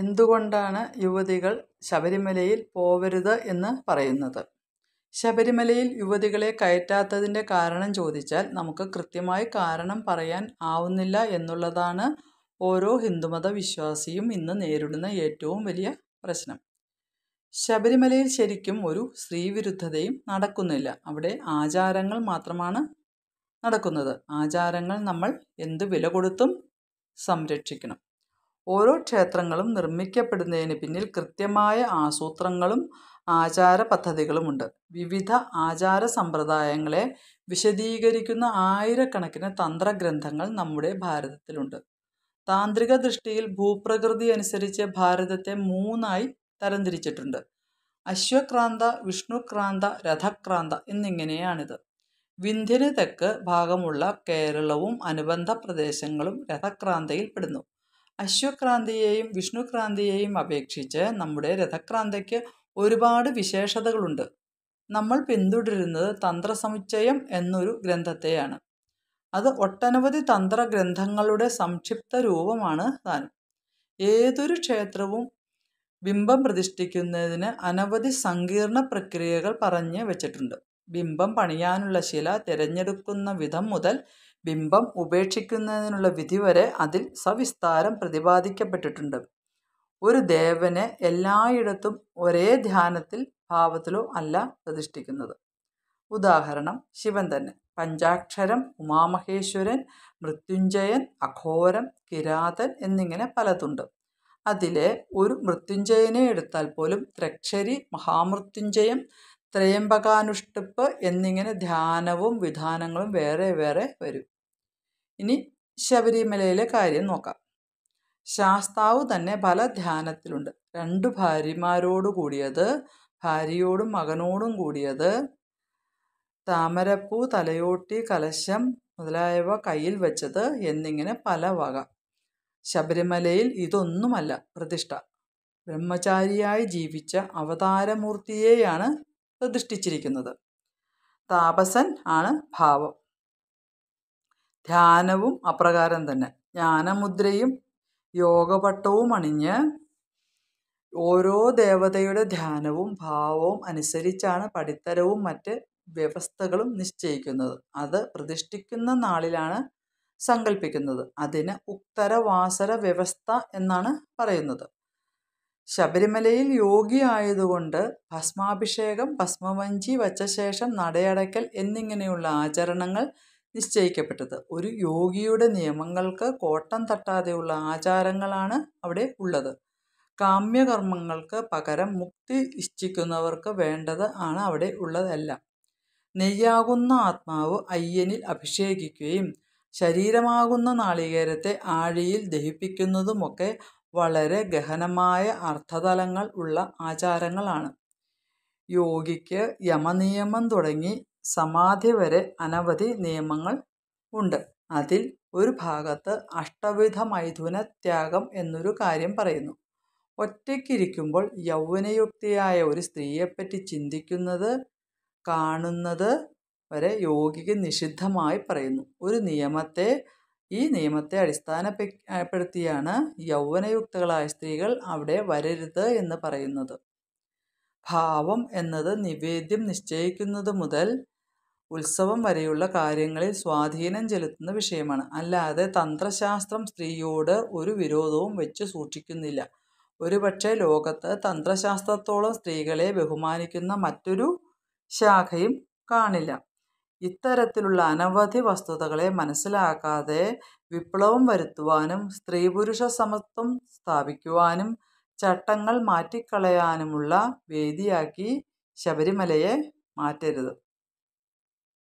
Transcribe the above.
എന്തുകൊണ്ടാണ് യുവതികൾ ശബരിമലയിൽ പോവരുത് എന്ന് പറയുന്നത് ശബരിമലയിൽ യുവതികളെ കയറ്റാത്തതിൻ്റെ കാരണം ചോദിച്ചാൽ നമുക്ക് കൃത്യമായി കാരണം പറയാൻ ആവുന്നില്ല എന്നുള്ളതാണ് ഓരോ ഹിന്ദുമത വിശ്വാസിയും ഇന്ന് നേരിടുന്ന ഏറ്റവും വലിയ പ്രശ്നം ശബരിമലയിൽ ശരിക്കും ഒരു സ്ത്രീവിരുദ്ധതയും നടക്കുന്നില്ല അവിടെ ആചാരങ്ങൾ മാത്രമാണ് നടക്കുന്നത് ആചാരങ്ങൾ നമ്മൾ എന്ത് വില കൊടുത്തും സംരക്ഷിക്കണം ഓരോ ക്ഷേത്രങ്ങളും നിർമ്മിക്കപ്പെടുന്നതിന് പിന്നിൽ കൃത്യമായ ആസൂത്രങ്ങളും ആചാര പദ്ധതികളുമുണ്ട് വിവിധ ആചാര സമ്പ്രദായങ്ങളെ വിശദീകരിക്കുന്ന ആയിരക്കണക്കിന് തന്ത്രഗ്രന്ഥങ്ങൾ നമ്മുടെ ഭാരതത്തിലുണ്ട് താന്ത്രിക ദൃഷ്ടിയിൽ ഭൂപ്രകൃതി അനുസരിച്ച് ഭാരതത്തെ മൂന്നായി തരംതിരിച്ചിട്ടുണ്ട് അശ്വക്രാന്ത വിഷ്ണുക്രാന്ത രഥക്രാന്ത എന്നിങ്ങനെയാണിത് വിന്ധ്യന് തെക്ക് ഭാഗമുള്ള കേരളവും അനുബന്ധ പ്രദേശങ്ങളും രഥക്രാന്തയിൽ പെടുന്നു അശ്വക്രാന്തിയെയും വിഷ്ണുക്രാന്തിയെയും അപേക്ഷിച്ച് നമ്മുടെ രഥക്രാന്തിക്ക് ഒരുപാട് വിശേഷതകളുണ്ട് നമ്മൾ പിന്തുടരുന്നത് തന്ത്രസമുച്ചയം എന്നൊരു ഗ്രന്ഥത്തെയാണ് അത് ഒട്ടനവധി തന്ത്രഗ്രന്ഥങ്ങളുടെ സംക്ഷിപ്ത രൂപമാണ് താനും ഏതൊരു ക്ഷേത്രവും ബിംബം പ്രതിഷ്ഠിക്കുന്നതിന് അനവധി സങ്കീർണ പ്രക്രിയകൾ പറഞ്ഞ് വെച്ചിട്ടുണ്ട് ബിംബം പണിയാനുള്ള ശില തിരഞ്ഞെടുക്കുന്ന വിധം മുതൽ ബിംബം ഉപേക്ഷിക്കുന്നതിനുള്ള വിധി വരെ അതിൽ സവിസ്താരം പ്രതിപാദിക്കപ്പെട്ടിട്ടുണ്ട് ഒരു ദേവനെ എല്ലായിടത്തും ഒരേ ധ്യാനത്തിൽ ഭാവത്തിലോ അല്ല പ്രതിഷ്ഠിക്കുന്നത് ഉദാഹരണം ശിവൻ തന്നെ പഞ്ചാക്ഷരം ഉമാമഹേശ്വരൻ മൃത്യുഞ്ജയൻ അഘോരം കിരാതൻ എന്നിങ്ങനെ പലതുണ്ട് അതിലെ ഒരു മൃത്യുഞ്ജയനെ എടുത്താൽ പോലും ത്രക്ഷരി മഹാമൃത്യുഞ്ജയം ത്രയംബകാനുഷ്ടിപ്പ് എന്നിങ്ങനെ ധ്യാനവും വിധാനങ്ങളും വേറെ വേറെ വരും ഇനി ശബരിമലയിലെ കാര്യം നോക്കാം ശാസ്താവ് തന്നെ പല ധ്യാനത്തിലുണ്ട് രണ്ടു ഭാര്യമാരോട് കൂടിയത് ഭാര്യയോടും മകനോടും കൂടിയത് താമരപ്പൂ തലയോട്ടി കലശം മുതലായവ കയ്യിൽ വെച്ചത് എന്നിങ്ങനെ പല വക ശബരിമലയിൽ ഇതൊന്നുമല്ല പ്രതിഷ്ഠ ബ്രഹ്മചാരിയായി ജീവിച്ച അവതാരമൂർത്തിയെയാണ് പ്രതിഷ്ഠിച്ചിരിക്കുന്നത് താപസൻ ആണ് ഭാവം ധ്യാനവും അപ്രകാരം തന്നെ ജ്ഞാനമുദ്രയും യോഗപട്ടവും അണിഞ്ഞ് ഓരോ ദേവതയുടെ ധ്യാനവും ഭാവവും അനുസരിച്ചാണ് പടിത്തരവും മറ്റ് വ്യവസ്ഥകളും നിശ്ചയിക്കുന്നത് അത് പ്രതിഷ്ഠിക്കുന്ന നാളിലാണ് സങ്കല്പിക്കുന്നത് അതിന് ഉത്തരവാസര വ്യവസ്ഥ എന്നാണ് പറയുന്നത് ശബരിമലയിൽ യോഗിയായതുകൊണ്ട് ഭസ്മാഭിഷേകം ഭസ്മവഞ്ചി വച്ച ശേഷം നടയടയ്ക്കൽ എന്നിങ്ങനെയുള്ള ആചരണങ്ങൾ നിശ്ചയിക്കപ്പെട്ടത് ഒരു യോഗിയുടെ നിയമങ്ങൾക്ക് കോട്ടം തട്ടാതെയുള്ള ആചാരങ്ങളാണ് അവിടെ ഉള്ളത് കാമ്യകർമ്മങ്ങൾക്ക് പകരം മുക്തി ഇച്ഛിക്കുന്നവർക്ക് വേണ്ടത് ആണ് അവിടെ ഉള്ളതെല്ലാം നെയ്യാകുന്ന ആത്മാവ് അയ്യനിൽ അഭിഷേകിക്കുകയും ശരീരമാകുന്ന നാളികേരത്തെ ആഴിയിൽ ദഹിപ്പിക്കുന്നതുമൊക്കെ വളരെ ഗഹനമായ അർത്ഥതലങ്ങൾ ഉള്ള ആചാരങ്ങളാണ് യോഗിക്ക് യമനിയമം തുടങ്ങി സമാധി വരെ അനവധി നിയമങ്ങൾ ഉണ്ട് അതിൽ ഒരു ഭാഗത്ത് അഷ്ടവിധ മൈഥുന ത്യാഗം എന്നൊരു കാര്യം പറയുന്നു ഒറ്റയ്ക്കിരിക്കുമ്പോൾ യൗവനയുക്തിയായ ഒരു സ്ത്രീയെപ്പറ്റി ചിന്തിക്കുന്നത് കാണുന്നത് വരെ യോഗിക്ക് നിഷിദ്ധമായി പറയുന്നു ഒരു നിയമത്തെ ഈ നിയമത്തെ അടിസ്ഥാനപ്പെടുത്തിയാണ് യൗവനയുക്തകളായ സ്ത്രീകൾ അവിടെ വരരുത് എന്ന് പറയുന്നത് ഭാവം എന്നത് നിവേദ്യം നിശ്ചയിക്കുന്നത് മുതൽ ഉത്സവം വരെയുള്ള കാര്യങ്ങളിൽ സ്വാധീനം ചെലുത്തുന്ന വിഷയമാണ് അല്ലാതെ തന്ത്രശാസ്ത്രം സ്ത്രീയോട് ഒരു വിരോധവും വെച്ച് സൂക്ഷിക്കുന്നില്ല ഒരുപക്ഷെ ലോകത്ത് തന്ത്രശാസ്ത്രത്തോളം സ്ത്രീകളെ ബഹുമാനിക്കുന്ന മറ്റൊരു ശാഖയും കാണില്ല ഇത്തരത്തിലുള്ള അനവധി വസ്തുതകളെ മനസ്സിലാക്കാതെ വിപ്ലവം വരുത്തുവാനും സ്ത്രീപുരുഷ സമത്വം സ്ഥാപിക്കുവാനും ചട്ടങ്ങൾ മാറ്റിക്കളയാനുമുള്ള വേദിയാക്കി ശബരിമലയെ മാറ്റരുത്